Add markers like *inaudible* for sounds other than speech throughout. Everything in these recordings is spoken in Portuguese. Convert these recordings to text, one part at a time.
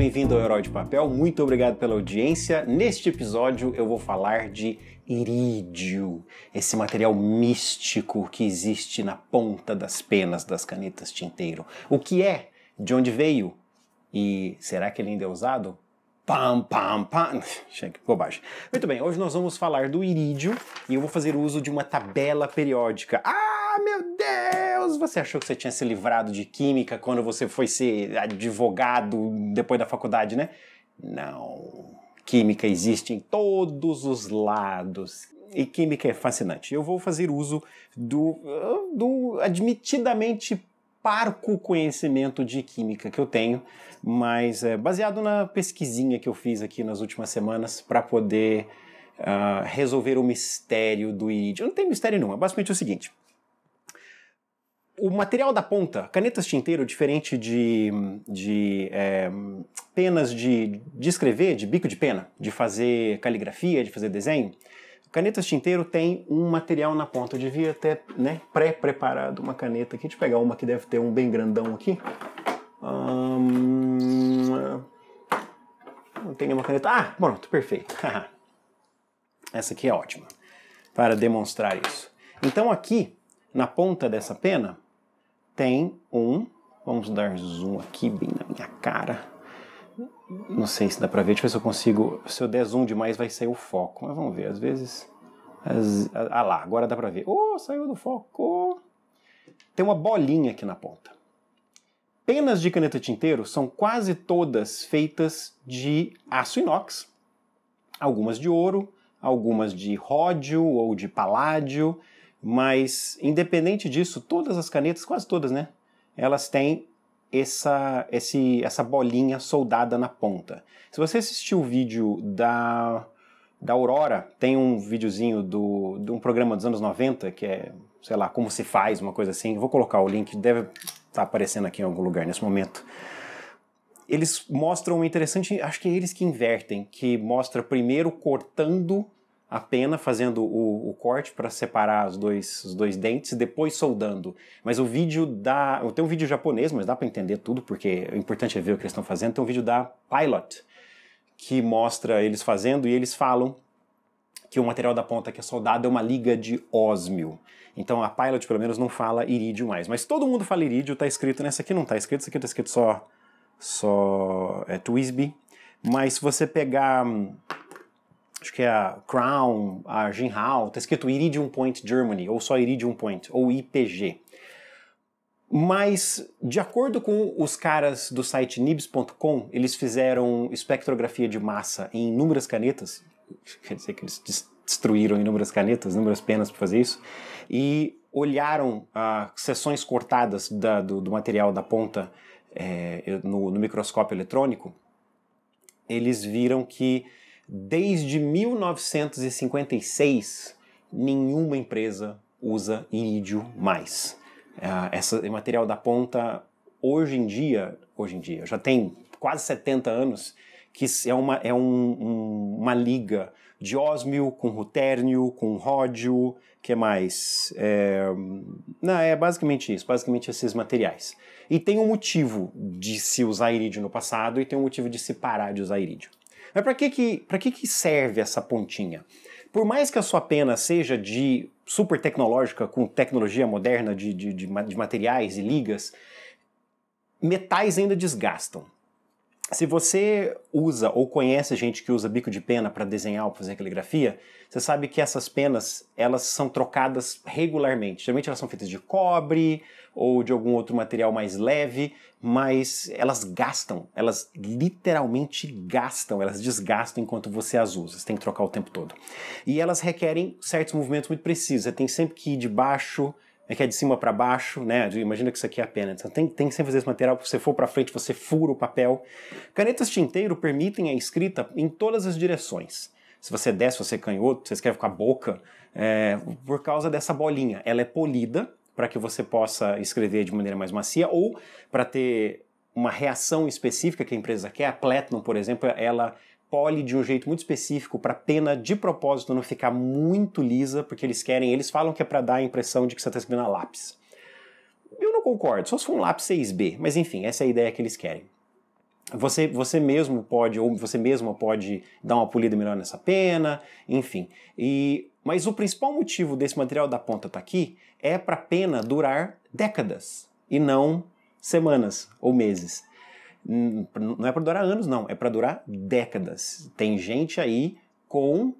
bem-vindo ao Herói de Papel, muito obrigado pela audiência. Neste episódio eu vou falar de irídio, esse material místico que existe na ponta das penas das canetas tinteiro. O que é? De onde veio? E será que ele ainda é usado? Pam, pam, pam. *laughs* Chega, bobagem. Muito bem, hoje nós vamos falar do irídio e eu vou fazer uso de uma tabela periódica. Ah! Ah, meu Deus! Você achou que você tinha se livrado de química quando você foi ser advogado depois da faculdade, né? Não. Química existe em todos os lados. E química é fascinante. Eu vou fazer uso do, do admitidamente parco conhecimento de química que eu tenho, mas é baseado na pesquisinha que eu fiz aqui nas últimas semanas para poder Uh, resolver o mistério do irídio. Não tem mistério nenhum, é basicamente o seguinte o material da ponta, canetas tinteiro, diferente de, de é, penas de, de escrever, de bico de pena, de fazer caligrafia, de fazer desenho, canetas tinteiro tem um material na ponta. Eu devia ter né, pré-preparado uma caneta aqui. Deixa eu pegar uma que deve ter um bem grandão aqui. Hum, não tem nenhuma caneta. Ah, pronto, perfeito. *laughs* Essa aqui é ótima para demonstrar isso. Então aqui, na ponta dessa pena, tem um. Vamos dar zoom aqui bem na minha cara. Não sei se dá pra ver, deixa eu ver se eu consigo. Se eu der zoom demais, vai sair o foco. Mas vamos ver, às vezes. As, ah lá, agora dá pra ver. Oh, saiu do foco! Tem uma bolinha aqui na ponta. Penas de caneta tinteiro são quase todas feitas de aço inox, algumas de ouro, algumas de ródio ou de paládio mas, independente disso, todas as canetas, quase todas, né? Elas têm essa, esse, essa bolinha soldada na ponta. Se você assistiu o vídeo da, da Aurora, tem um videozinho do, de um programa dos anos 90, que é, sei lá, como se faz, uma coisa assim. Vou colocar o link, deve estar tá aparecendo aqui em algum lugar nesse momento. Eles mostram um interessante, acho que é eles que invertem, que mostra primeiro cortando a pena, fazendo o, o corte para separar os dois, os dois dentes, depois soldando. Mas o vídeo da. Tem um vídeo japonês, mas dá para entender tudo, porque o é importante é ver o que eles estão fazendo. Tem um vídeo da Pilot, que mostra eles fazendo e eles falam que o material da ponta que é soldado é uma liga de ósmio. Então a Pilot, pelo menos, não fala irídio mais. Mas todo mundo fala irídio, tá escrito nessa aqui, não tá escrito, isso aqui tá escrito só. só. É, Twisby. Mas se você pegar hum, acho que é a Crown, a Jinhao, está escrito Iridium Point Germany, ou só Iridium Point, ou IPG. Mas, de acordo com os caras do site nibs.com, eles fizeram espectrografia de massa em inúmeras canetas, quer dizer que eles destruíram inúmeras canetas, inúmeras penas para fazer isso, e olharam ah, seções cortadas da, do, do, material da ponta é, no, no microscópio eletrônico, eles viram que Desde 1956, nenhuma empresa usa irídio mais. Uh, esse material da ponta, hoje em dia, hoje em dia, já tem quase 70 anos, que é uma, é um, um, uma liga de ósmio com rutérnio, com ródio, que mais? É, não, é basicamente isso, basicamente esses materiais. E tem um motivo de se usar irídio no passado e tem um motivo de se parar de usar irídio. Mas para que, que, que, que serve essa pontinha? Por mais que a sua pena seja de super tecnológica, com tecnologia moderna de, de, de, de materiais e ligas, metais ainda desgastam. Se você usa ou conhece gente que usa bico de pena para desenhar ou fazer caligrafia, você sabe que essas penas elas são trocadas regularmente. Geralmente elas são feitas de cobre ou de algum outro material mais leve, mas elas gastam, elas literalmente gastam, elas desgastam enquanto você as usa. Você tem que trocar o tempo todo. E elas requerem certos movimentos muito precisos. Você tem sempre que ir de baixo é que é de cima para baixo, né? Imagina que isso aqui é a pena. Então tem, tem que sempre fazer esse material, porque se você for para frente, você fura o papel. Canetas tinteiro permitem a escrita em todas as direções. Se você desce, você é canhoto, você escreve com a boca, é, por causa dessa bolinha. Ela é polida para que você possa escrever de maneira mais macia ou para ter uma reação específica que a empresa quer. A Platinum, por exemplo, ela poli de um jeito muito específico para a pena de propósito não ficar muito lisa, porque eles querem, eles falam que é para dar a impressão de que você está escrevendo a lápis. Eu não concordo, só se for um lápis 6B, mas enfim, essa é a ideia que eles querem. Você, você mesmo pode, ou você mesma pode dar uma polida melhor nessa pena, enfim. E, mas o principal motivo desse material da ponta estar tá aqui é para a pena durar décadas e não semanas ou meses não é para durar anos, não, é para durar décadas. Tem gente aí com.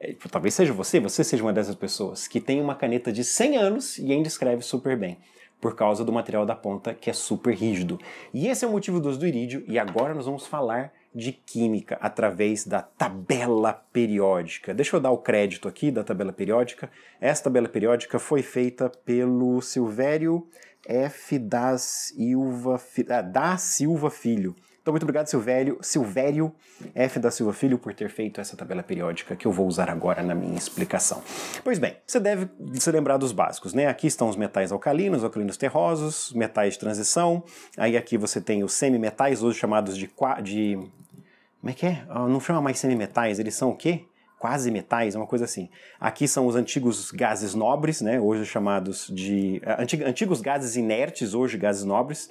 É, tipo, talvez seja você, você seja uma dessas pessoas, que tem uma caneta de 100 anos e ainda escreve super bem, por causa do material da ponta que é super rígido. E esse é o motivo do uso do irídio, e agora nós vamos falar de química através da tabela periódica. Deixa eu dar o crédito aqui da tabela periódica. Essa tabela periódica foi feita pelo Silvério F. da Silva, ah, da Silva Filho. Então, muito obrigado, Silvério, Silvério F. da Silva Filho, por ter feito essa tabela periódica que eu vou usar agora na minha explicação. Pois bem, você deve se lembrar dos básicos, né? Aqui estão os metais alcalinos, alcalinos terrosos, metais de transição. Aí aqui você tem os semimetais, hoje chamados de, de como é que é? Ah, não chama mais semimetais, eles são o quê? Quase metais, uma coisa assim. Aqui são os antigos gases nobres, né? Hoje chamados de. Eh, antigos gases inertes, hoje gases nobres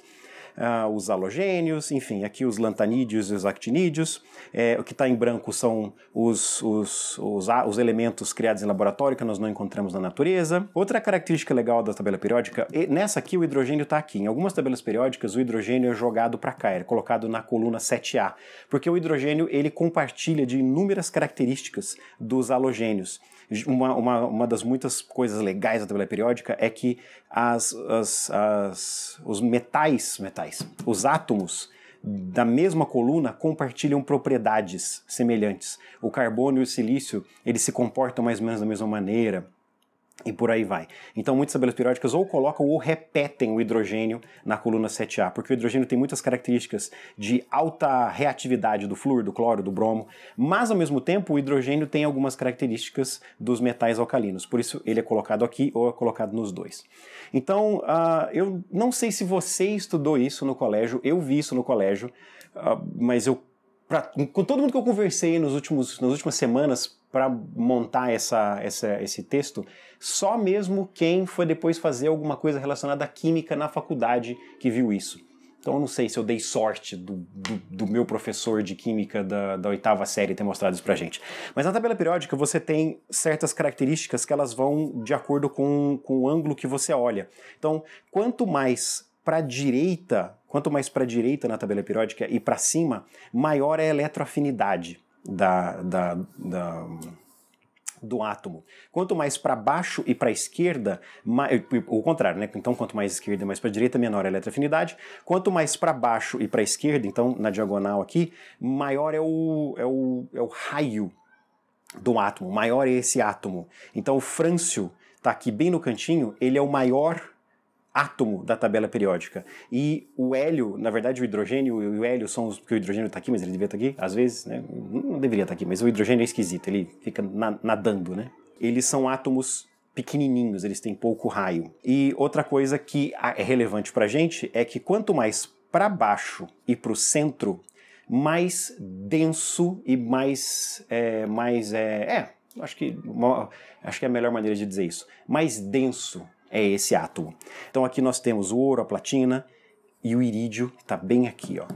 uh, os halogênios, enfim, aqui os lantanídeos e os actinídeos. É, o que está em branco são os, os, os, os, elementos criados em laboratório que nós não encontramos na natureza. Outra característica legal da tabela periódica, nessa aqui o hidrogênio está aqui. Em algumas tabelas periódicas o hidrogênio é jogado para cá, é colocado na coluna 7A, porque o hidrogênio ele compartilha de inúmeras características dos halogênios uma, uma, uma das muitas coisas legais da tabela periódica é que as, as, as, os metais, metais, os átomos da mesma coluna compartilham propriedades semelhantes. O carbono e o silício, eles se comportam mais ou menos da mesma maneira e por aí vai. Então, muitas tabelas periódicas ou colocam ou repetem o hidrogênio na coluna 7A, porque o hidrogênio tem muitas características de alta reatividade do flúor, do cloro, do bromo, mas ao mesmo tempo o hidrogênio tem algumas características dos metais alcalinos, por isso ele é colocado aqui ou é colocado nos dois. Então, uh, eu não sei se você estudou isso no colégio, eu vi isso no colégio, uh, mas eu pra, com todo mundo que eu conversei nos últimos, nas últimas semanas para montar essa, essa, esse texto, só mesmo quem foi depois fazer alguma coisa relacionada à química na faculdade que viu isso. Então eu não sei se eu dei sorte do, do, do meu professor de química da, da oitava série ter mostrado isso pra gente. Mas na tabela periódica você tem certas características que elas vão de acordo com, com o ângulo que você olha. Então, quanto mais para a direita, quanto mais para a direita na tabela periódica e para cima, maior é a eletroafinidade da, da, da do átomo. Quanto mais para baixo e para a esquerda, mais, o contrário, né? Então, quanto mais esquerda e mais para a direita, menor é a eletroafinidade. Quanto mais para baixo e para a esquerda, então na diagonal aqui, maior é o, é o, é o raio do átomo, maior é esse átomo. Então, o frâncio está aqui bem no cantinho, ele é o maior átomo da tabela periódica. E o hélio, na verdade o hidrogênio e o hélio são os... porque o hidrogênio está aqui, mas ele devia estar tá aqui, às vezes, né? Não deveria estar tá aqui, mas o hidrogênio é esquisito, ele fica na, nadando, né? Eles são átomos pequenininhos, eles têm pouco raio. E outra coisa que é relevante para a gente é que quanto mais para baixo e para o centro, mais denso e mais... É, mais é, é, acho que, acho que é a melhor maneira de dizer isso. Mais denso é esse átomo. Então aqui nós temos o ouro, a platina e o irídio, está bem aqui. Ó.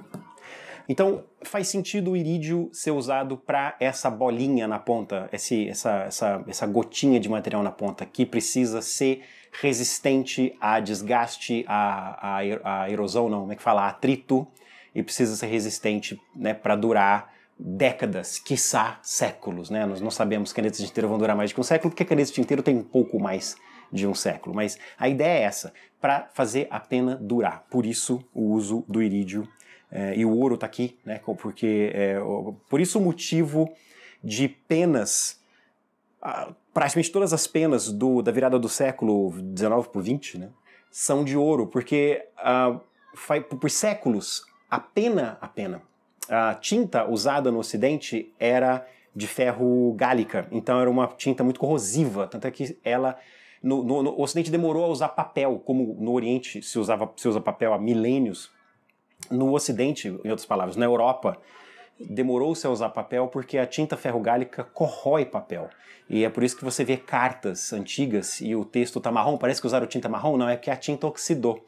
Então faz sentido o irídio ser usado para essa bolinha na ponta, esse, essa, essa, essa gotinha de material na ponta que precisa ser resistente a desgaste, a, a, a erosão, não, como é que fala? atrito e precisa ser resistente né, para durar décadas, quiçá séculos. Né? Nós não sabemos que canetas de inteiro vão durar mais de um século, porque a caneta de inteiro tem um pouco mais de um século. Mas a ideia é essa, para fazer a pena durar. Por isso o uso do irídio eh, e o ouro está aqui, né? Porque eh, por isso o motivo de penas praticamente todas as penas do, da virada do século XIX para XX né, são de ouro, porque ah, por séculos a pena, a pena, a tinta usada no Ocidente era de ferro gálica, então era uma tinta muito corrosiva, tanto é que ela no, no, no, o Ocidente demorou a usar papel, como no Oriente se, usava, se usa papel há milênios. No Ocidente, em outras palavras, na Europa, demorou-se a usar papel porque a tinta ferrogálica corrói papel. E é por isso que você vê cartas antigas e o texto está marrom, parece que usaram tinta marrom, não, é que a tinta oxidou.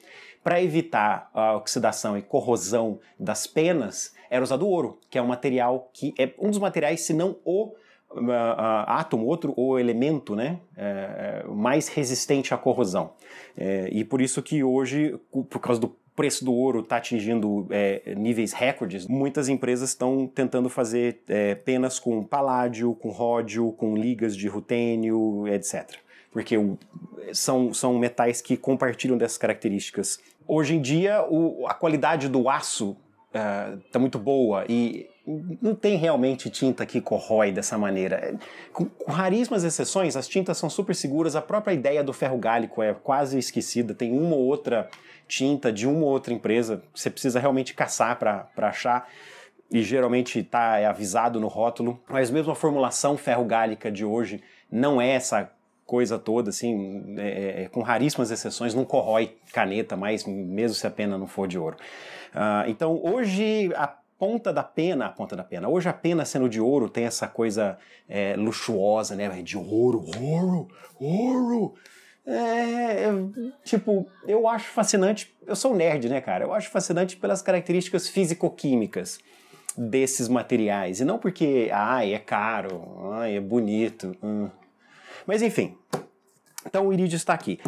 Para evitar a oxidação e corrosão das penas, era usado ouro, que é um material que é um dos materiais, se não o uh, uh, átomo, outro ou elemento né, uh, mais resistente à corrosão. É, e por isso que hoje, por causa do preço do ouro está atingindo é, níveis recordes, muitas empresas estão tentando fazer é, penas com paládio, com ródio, com ligas de rutênio, etc. Porque são, são metais que compartilham dessas características. Hoje em dia, o, a qualidade do aço está uh, muito boa e não tem realmente tinta que corrói dessa maneira. Com raríssimas exceções, as tintas são super seguras, a própria ideia do ferro gálico é quase esquecida, tem uma ou outra tinta de uma ou outra empresa, você precisa realmente caçar para achar. E geralmente está é avisado no rótulo, mas mesmo a formulação ferro ferro-gálica de hoje não é essa coisa toda, assim, é, é, com raríssimas exceções, não corrói caneta mais, mesmo se a pena não for de ouro. Uh, então, hoje, a ponta da pena a ponta da pena. Hoje a pena sendo de ouro tem essa coisa é, luxuosa, né? De ouro, ouro, ouro. É, é, tipo, eu acho fascinante. Eu sou nerd, né, cara? Eu acho fascinante pelas características físico-químicas desses materiais. E não porque, ai, é caro, ai, é bonito. Hum. Mas enfim. Então o irídio está aqui.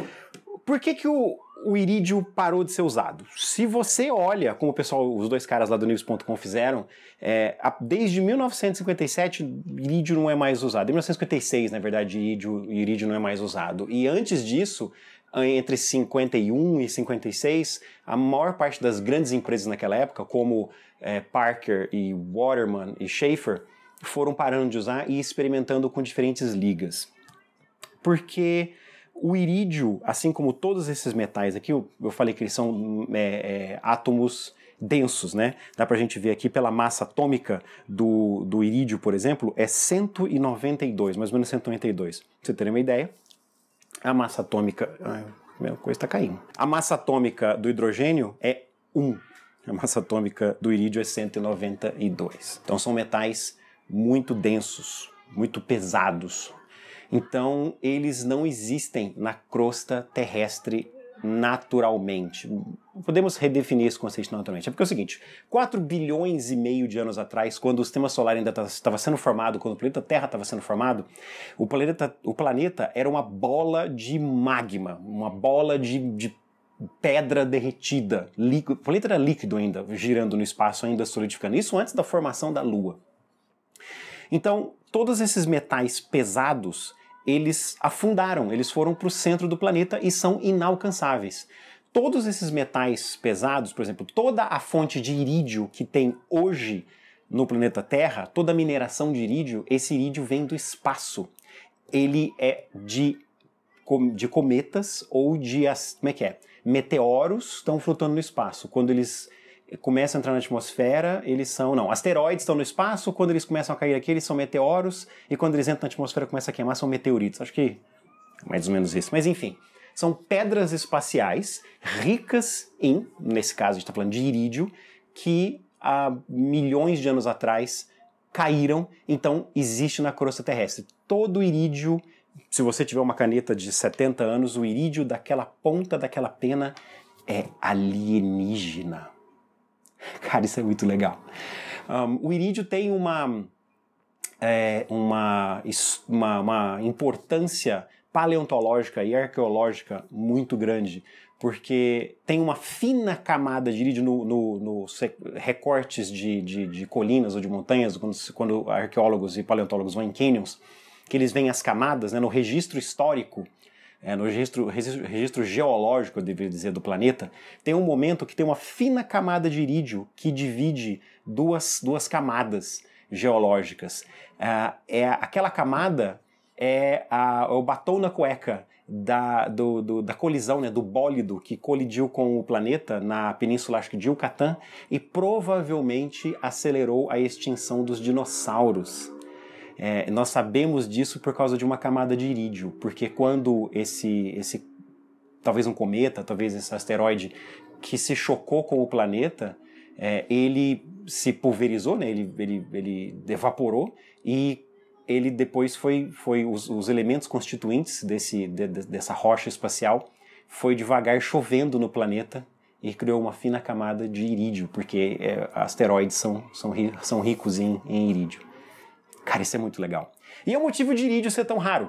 Por que, que o, o irídio parou de ser usado. Se você olha, como o pessoal, os dois caras lá do News.com fizeram, é, desde 1957 irídio não é mais usado. Em 1956, na verdade, irídio, irídio não é mais usado. E antes disso, entre 51 e 56, a maior parte das grandes empresas naquela época, como é, Parker e Waterman e Schaefer, foram parando de usar e experimentando com diferentes ligas. Porque o irídio, assim como todos esses metais aqui, eu, falei que eles são é, é, átomos densos, né? Dá pra gente ver aqui pela massa atômica do, do irídio, por exemplo, é 192, mais ou menos 192. Pra você terem uma ideia, a massa atômica. Ai, a coisa está caindo. A massa atômica do hidrogênio é 1. A massa atômica do irídio é 192. Então são metais muito densos, muito pesados, então, eles não existem na crosta terrestre naturalmente. Podemos redefinir esse conceito naturalmente. É porque é o seguinte, 4 bilhões e meio de anos atrás, quando o sistema solar ainda estava sendo formado, quando o planeta Terra estava sendo formado, o planeta, o planeta era uma bola de magma, uma bola de, de pedra derretida. Líquido, o planeta era líquido ainda, girando no espaço, ainda solidificando. Isso antes da formação da Lua. Então, todos esses metais pesados eles afundaram, eles foram para o centro do planeta e são inalcançáveis. Todos esses metais pesados, por exemplo, toda a fonte de irídio que tem hoje no planeta Terra, toda a mineração de irídio, esse irídio vem do espaço. Ele é de, de cometas ou de. Como é que é? Meteoros estão flutuando no espaço. Quando eles começam a entrar na atmosfera, eles são. Não, asteroides estão no espaço, quando eles começam a cair aqui, eles são meteoros, e quando eles entram na atmosfera começa a queimar, são meteoritos. Acho que mais ou menos isso. Mas enfim, são pedras espaciais ricas em, nesse caso a gente está falando de irídio, que há milhões de anos atrás caíram, então existe na crosta terrestre. Todo irídio, se você tiver uma caneta de 70 anos, o irídio daquela ponta daquela pena é alienígena. *laughs* Cara, isso é muito legal. Um, o irídio tem uma, é, uma, uma, uma importância paleontológica e arqueológica muito grande, porque tem uma fina camada de irídio nos no, no recortes de, de, de, colinas ou de montanhas, quando, quando, arqueólogos e paleontólogos vão em canyons, que eles veem as camadas, né, no registro histórico é, no registro, registro, registro, geológico, eu deveria dizer, do planeta, tem um momento que tem uma fina camada de irídio que divide duas, duas camadas geológicas. Ah, é, aquela camada é, a, é o batom na cueca da, do, do, da colisão, né, do bólido que colidiu com o planeta na península acho que de Yucatán e provavelmente acelerou a extinção dos dinossauros. É, nós sabemos disso por causa de uma camada de irídio, porque quando esse, esse talvez um cometa, talvez esse asteroide que se chocou com o planeta, é, ele se pulverizou, né? ele, ele, ele evaporou e ele depois foi, foi os, os elementos constituintes desse, de, dessa rocha espacial foi devagar chovendo no planeta e criou uma fina camada de irídio, porque é, asteroides são, são, são ricos em, em irídio. Cara, isso é muito legal. E é o motivo de irídio ser tão raro.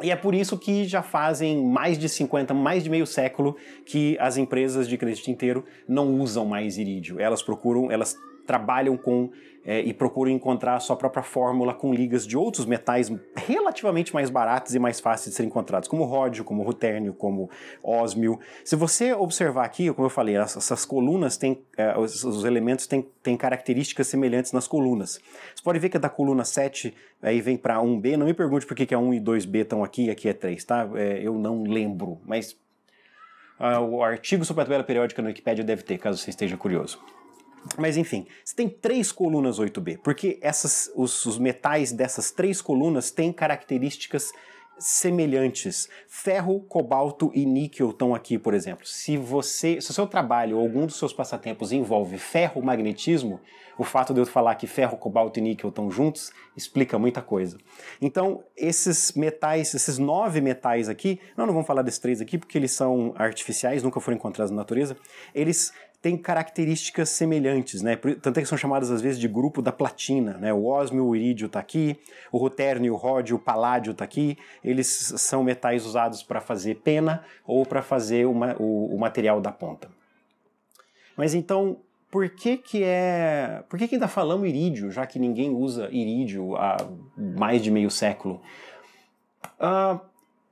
E é por isso que já fazem mais de 50, mais de meio século que as empresas de crédito inteiro não usam mais irídio. Elas procuram, elas trabalham com é, e procuram encontrar a sua própria fórmula com ligas de outros metais relativamente mais baratos e mais fáceis de serem encontrados, como ródio, como rutérnio, como ósmio. Se você observar aqui, como eu falei, essas colunas têm, é, os, os elementos têm, têm características semelhantes nas colunas. Você pode ver que é da coluna 7 aí vem para 1B, não me pergunte por que, que é 1 e 2B estão aqui e aqui é 3, tá? É, eu não lembro, mas Uh, o artigo sobre a tabela periódica no Wikipedia deve ter, caso você esteja curioso. Mas enfim, você tem três colunas 8B, porque essas, os, os metais dessas três colunas têm características semelhantes. Ferro, cobalto e níquel estão aqui, por exemplo. Se você, se o seu trabalho ou algum dos seus passatempos envolve ferro, magnetismo, o fato de eu falar que ferro, cobalto e níquel estão juntos explica muita coisa. Então, esses metais, esses nove metais aqui, não, não vamos falar desses três aqui porque eles são artificiais, nunca foram encontrados na natureza, eles têm características semelhantes, né? Tanto é que são chamadas às vezes de grupo da platina, né? O ósmio, o irídio está aqui, o rutérnio, o ródio, o paládio está aqui. Eles são metais usados para fazer pena ou para fazer uma, o, o material da ponta. Mas então, por que que é... Por que que ainda falamos irídio, já que ninguém usa irídio há mais de meio século? Uh,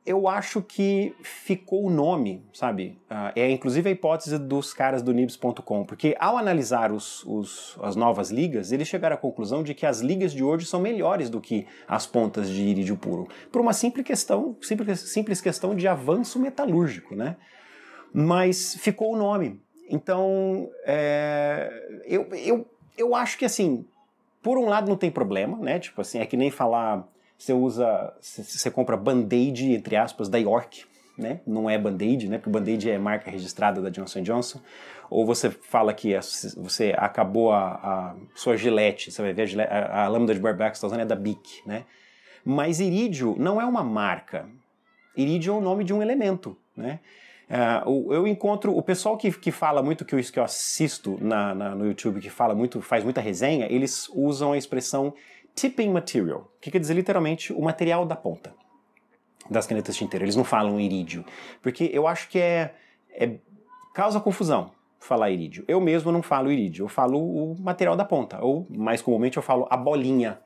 eu acho que ficou o nome, sabe? Ah, é inclusive a hipótese dos caras do Nibs.com, porque ao analisar os, os, as novas ligas, eles chegaram à conclusão de que as ligas de hoje são melhores do que as pontas de irídio puro, por uma simples questão, simples, simples questão de avanço metalúrgico, né? Mas ficou o nome. Então, é, eu, eu, eu acho que assim, por um lado não tem problema, né? Tipo assim, é que nem falar você usa, você compra Band-Aid, entre aspas, da York, né? Não é Band-Aid, né? Porque Band-Aid é marca registrada da Johnson Johnson. Ou você fala que é, você acabou a, a sua gilete, você vai ver a, gilete, a, a lâmina de barbear que você está usando é da BIC, né? Mas irídio não é uma marca. Irídio é o nome de um elemento, né? Uh, eu encontro o pessoal que, que fala muito que isso que eu assisto na, na, no YouTube, que fala muito, faz muita resenha, eles usam a expressão tipping material, que quer dizer literalmente o material da ponta das canetas tinteiras. Eles não falam irídio, porque eu acho que é, é causa confusão falar irídio. Eu mesmo não falo irídio, eu falo o material da ponta, ou mais comumente eu falo a bolinha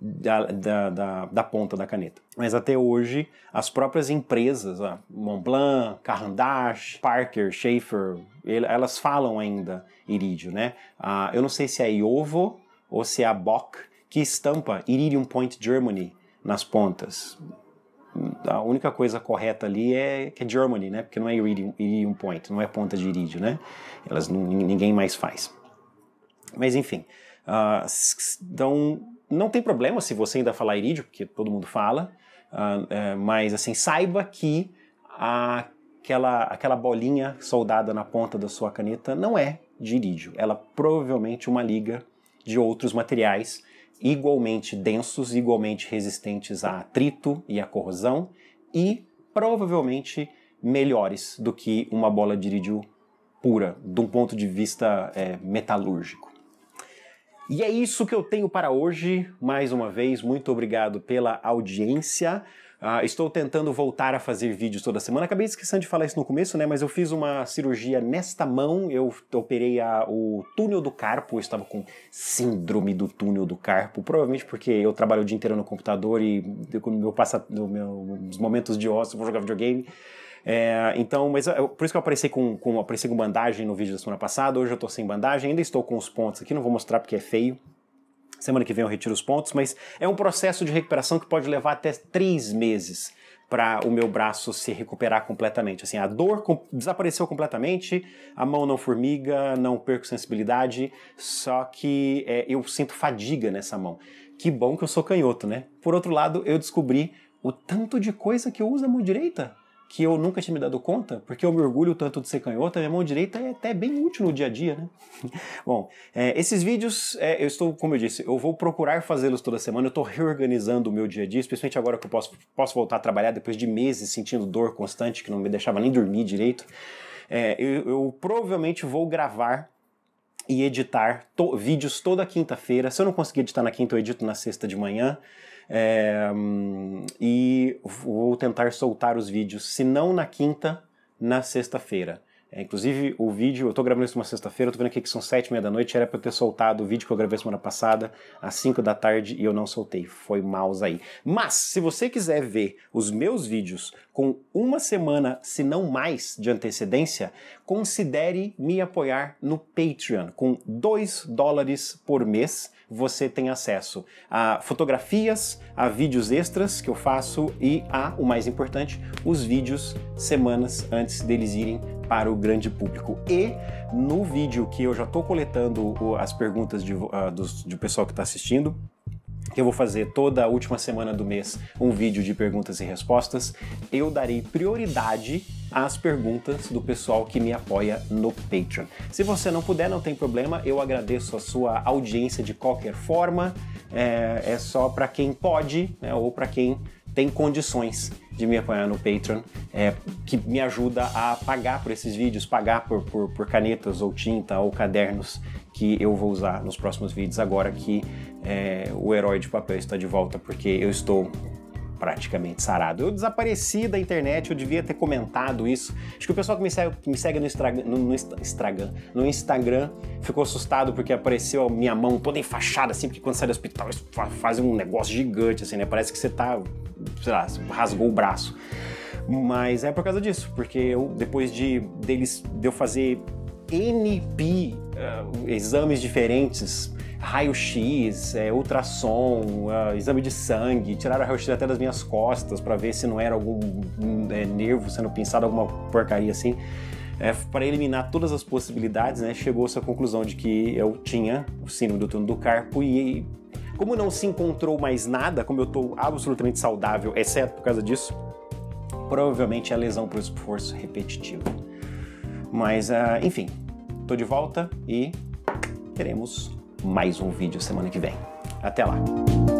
da, da, da, da, ponta da caneta. Mas até hoje, as próprias empresas, a Montblanc, Carandache, Parker, Schaefer, elas falam ainda irídio, né? Ah, eu não sei se é Iovo ou se é a Bock, que estampa Iridium Point Germany nas pontas. A única coisa correta ali é que é Germany, né? Porque não é Iridium, Iridium Point, não é ponta de irídio, né? Elas não, ninguém mais faz. Mas enfim, uh, então não tem problema se você ainda falar irídio, porque todo mundo fala, uh, uh, mas assim, saiba que a, aquela, aquela bolinha soldada na ponta da sua caneta não é de irídio, ela provavelmente é uma liga de outros materiais igualmente densos, igualmente resistentes a atrito e a corrosão e provavelmente melhores do que uma bola de irídio pura, de um ponto de vista é, metalúrgico. E é isso que eu tenho para hoje. Mais uma vez, muito obrigado pela audiência. Ah, estou tentando voltar a fazer vídeos toda semana. Acabei esquecendo de falar isso no começo, né? Mas eu fiz uma cirurgia nesta mão. Eu operei a, o túnel do carpo. Eu estava com síndrome do túnel do carpo. Provavelmente porque eu trabalho o dia inteiro no computador e eu, meu passa, no meu, nos momentos de ócio eu vou jogar videogame. É, então, mas eu, por isso que eu apareci com, com, apareci com bandagem no vídeo da semana passada. Hoje eu estou sem bandagem. Ainda estou com os pontos aqui. Não vou mostrar porque é feio. Semana que vem eu retiro os pontos, mas é um processo de recuperação que pode levar até três meses para o meu braço se recuperar completamente. Assim, a dor com desapareceu completamente, a mão não formiga, não perco sensibilidade, só que é, eu sinto fadiga nessa mão. Que bom que eu sou canhoto, né? Por outro lado, eu descobri o tanto de coisa que eu uso a mão direita que eu nunca tinha me dado conta, porque eu me orgulho tanto de ser canhota, minha mão direita é até bem útil no dia a dia, né? *laughs* Bom, é, esses vídeos, é, eu estou, como eu disse, eu vou procurar fazê-los toda semana, eu estou reorganizando o meu dia a dia, especialmente agora que eu posso, posso voltar a trabalhar depois de meses sentindo dor constante, que não me deixava nem dormir direito. É, eu, eu provavelmente vou gravar e editar to vídeos toda quinta-feira. Se eu não conseguir editar na quinta, eu edito na sexta de manhã. É, hum, e vou tentar soltar os vídeos, se não na quinta, na sexta-feira. É, inclusive, o vídeo, eu tô gravando isso uma sexta-feira, eu tô vendo aqui que são sete e meia da noite, era pra eu ter soltado o vídeo que eu gravei semana passada, às cinco da tarde, e eu não soltei. Foi maus aí. Mas, se você quiser ver os meus vídeos com uma semana, se não mais, de antecedência, considere me apoiar no Patreon, com dois dólares por mês, você tem acesso a fotografias, a vídeos extras que eu faço e a, o mais importante, os vídeos semanas antes deles irem para o grande público. E no vídeo que eu já estou coletando as perguntas de, uh, ah, do, do pessoal que está assistindo, que eu vou fazer toda a última semana do mês um vídeo de perguntas e respostas, eu darei prioridade as perguntas do pessoal que me apoia no Patreon. Se você não puder, não tem problema, eu agradeço a sua audiência de qualquer forma. É, é só para quem pode né, ou para quem tem condições de me apoiar no Patreon, é, que me ajuda a pagar por esses vídeos, pagar por, por, por, canetas ou tinta ou cadernos que eu vou usar nos próximos vídeos agora que é, o Herói de Papel está de volta, porque eu estou praticamente sarado. Eu desapareci da internet, eu devia ter comentado isso. Acho que o pessoal que me segue, que me segue no, Instagram, no, no, Instagram, no Instagram ficou assustado porque apareceu a minha mão toda enfaixada, assim, porque quando sai do hospital eles fazem um negócio gigante, assim, né? Parece que você tá, sei lá, rasgou o braço. Mas é por causa disso, porque eu, depois de, deles, de eu fazer NP, uh, eh, exames diferentes, raio-x, é, ultrassom, uh, exame de sangue, tiraram raio-x até das minhas costas para ver se não era algum é, nervo sendo pinçado, alguma porcaria assim. É, para eliminar todas as possibilidades, né, chegou-se à conclusão de que eu tinha o síndrome do túnel do carpo e como não se encontrou mais nada, como eu estou absolutamente saudável, exceto por causa disso, provavelmente é lesão por esforço repetitivo. Mas, uh, enfim, estou de volta e teremos mais um vídeo semana que vem. Até lá!